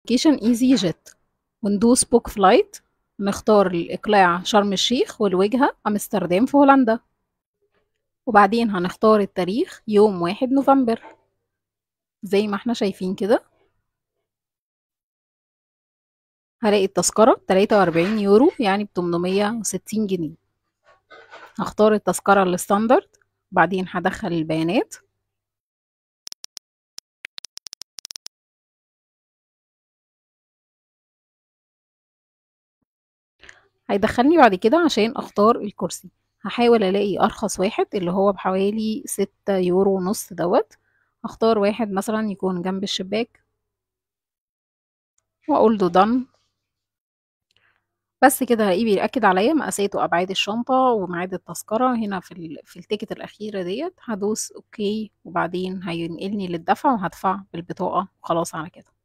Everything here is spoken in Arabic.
ابلكيشن ايزي جيت وندوس بوك فلايت نختار الإقلاع شرم الشيخ والوجهة أمستردام في هولندا وبعدين هنختار التاريخ يوم واحد نوفمبر زي ما احنا شايفين كده هلاقي التذكرة 43 يورو يعني بتمنمية وستين جنيه هختار التذكرة الستاندرد بعدين هدخل البيانات هيدخلني بعد كده عشان اختار الكرسي هحاول الاقي ارخص واحد اللي هو بحوالي ستة يورو ونص دوت اختار واحد مثلا يكون جنب الشباك واقول له دن بس كده هلاقيه بيأكد عليا مقاسات وأبعاد الشنطة وميعاد التذكرة هنا في ال... في التيكت الأخيرة ديت هدوس أوكي وبعدين هينقلني للدفع وهدفع بالبطاقة وخلاص على كده